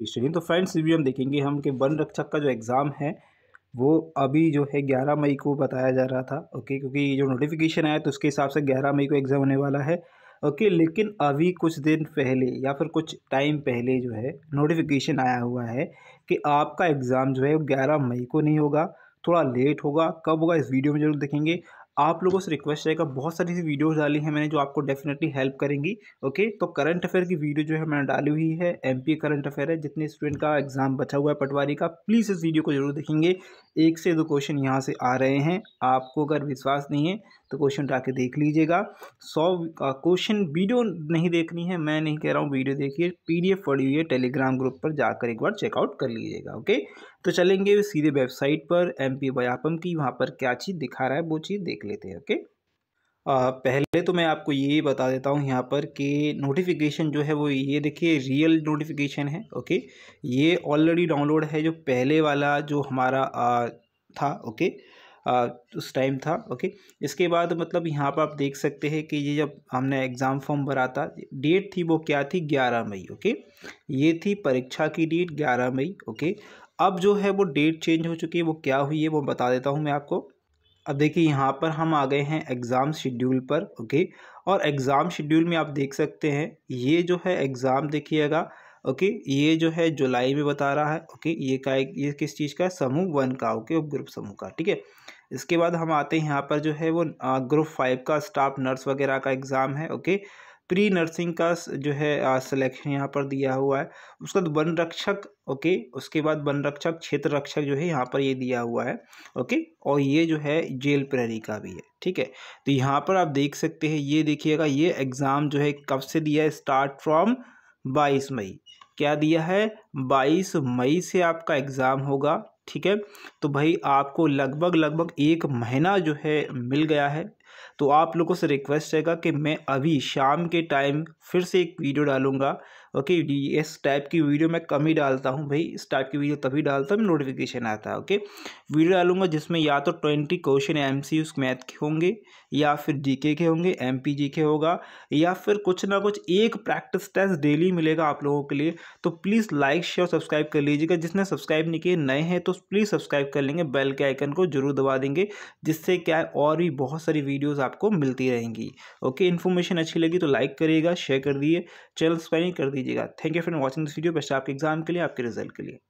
history तो friends review हम देखेंगे हम के वन रक्षक का जो एग्ज़ाम है वो अभी जो है ग्यारह मई को बताया जा रहा था ओके क्योंकि जो नोटिफिकेशन आया तो उसके हिसाब से ग्यारह मई को एग्ज़ाम होने वाला है ओके लेकिन अभी कुछ दिन पहले या फिर कुछ टाइम पहले जो है नोटिफिकेशन आया हुआ है कि आपका एग्ज़ाम जो है वो ग्यारह मई को नहीं होगा थोड़ा लेट होगा कब होगा इस वीडियो में जरूर देखेंगे आप लोगों से रिक्वेस्ट रहेगा बहुत सारी ऐसी वीडियोज़ डाली हैं मैंने जो आपको डेफिनेटली हेल्प करेंगी ओके तो करंट अफेयर की वीडियो जो है मैंने डाली हुई है एम करंट अफेयर है जितने स्टूडेंट का एग्ज़ाम बचा हुआ है पटवारी का प्लीज़ इस वीडियो को जरूर देखेंगे एक से दो क्वेश्चन यहाँ से आ रहे हैं आपको अगर विश्वास नहीं है तो क्वेश्चन उठा के देख लीजिएगा सौ क्वेश्चन वीडियो नहीं देखनी है मैं नहीं कह रहा हूँ वीडियो देखिए पी एफ पड़ी हुई है टेलीग्राम ग्रुप पर जाकर एक बार चेकआउट कर लीजिएगा ओके तो चलेंगे सीधे वेबसाइट पर एम पी की वहाँ पर क्या चीज़ दिखा रहा है वो चीज़ देख लेते हैं ओके आ, पहले तो मैं आपको ये बता देता हूँ यहाँ पर कि नोटिफिकेशन जो है वो ये देखिए रियल नोटिफिकेशन है ओके ये ऑलरेडी डाउनलोड है जो पहले वाला जो हमारा आ, था ओके आ, उस टाइम था ओके इसके बाद मतलब यहाँ पर आप देख सकते हैं कि ये जब हमने एग्ज़ाम फॉर्म भरा था डेट थी वो क्या थी ग्यारह मई ओके ये थी परीक्षा की डेट ग्यारह मई ओके अब जो है वो डेट चेंज हो चुकी है वो क्या हुई है वो बता देता हूँ मैं आपको अब देखिए यहाँ पर हम आ गए हैं एग्ज़ाम शेड्यूल पर ओके और एग्ज़ाम शेड्यूल में आप देख सकते हैं ये जो है एग्ज़ाम देखिएगा ओके ये जो है जुलाई में बता रहा है ओके ये का ये किस चीज़ का समूह वन का ओके उप ग्रुप समूह का ठीक है इसके बाद हम आते हैं यहाँ पर जो है वो ग्रुप फाइव का स्टाफ नर्स वगैरह का एग्ज़ाम है ओके प्री नर्सिंग का जो है सिलेक्शन यहाँ पर दिया हुआ है उसके बाद वन रक्षक ओके उसके बाद वन रक्षक क्षेत्र रक्षक जो है यहाँ पर ये दिया हुआ है ओके और ये जो है जेल प्रहरी का भी है ठीक है तो यहाँ पर आप देख सकते हैं ये देखिएगा ये एग्ज़ाम जो है कब से दिया है स्टार्ट फ्रॉम बाईस मई क्या दिया है बाईस मई से आपका एग्ज़ाम होगा ठीक है तो भाई आपको लगभग लगभग एक महीना जो है मिल गया है तो आप लोगों से रिक्वेस्ट रहेगा कि मैं अभी शाम के टाइम फिर से एक वीडियो डालूंगा ओके इस टाइप की वीडियो मैं कम ही डालता हूँ भाई इस टाइप की वीडियो तभी डालता हूँ नोटिफिकेशन आता है ओके वीडियो डालूंगा जिसमें या तो twenty question M C math के होंगे या फिर जी के होंगे एम पी जी के होगा या फिर कुछ ना कुछ एक प्रैक्टिस टेस्ट डेली मिलेगा आप लोगों के लिए तो प्लीज़ लाइक शेयर सब्सक्राइब कर लीजिएगा जिसने सब्सक्राइब नहीं किए नए हैं तो प्लीज़ सब्सक्राइब कर लेंगे बेल के आइकन को जरूर दबा देंगे जिससे क्या है और भी बहुत सारी वीडियो वीडियोस आपको मिलती रहेंगी ओके इन्फॉर्मेशन अच्छी लगी तो लाइक करिएगा शेयर कर दिए चैनल सब्सक्राइब कर दीजिएगा thank you for watching this video best आपके एग्जाम के लिए आपके रिजल्ट के लिए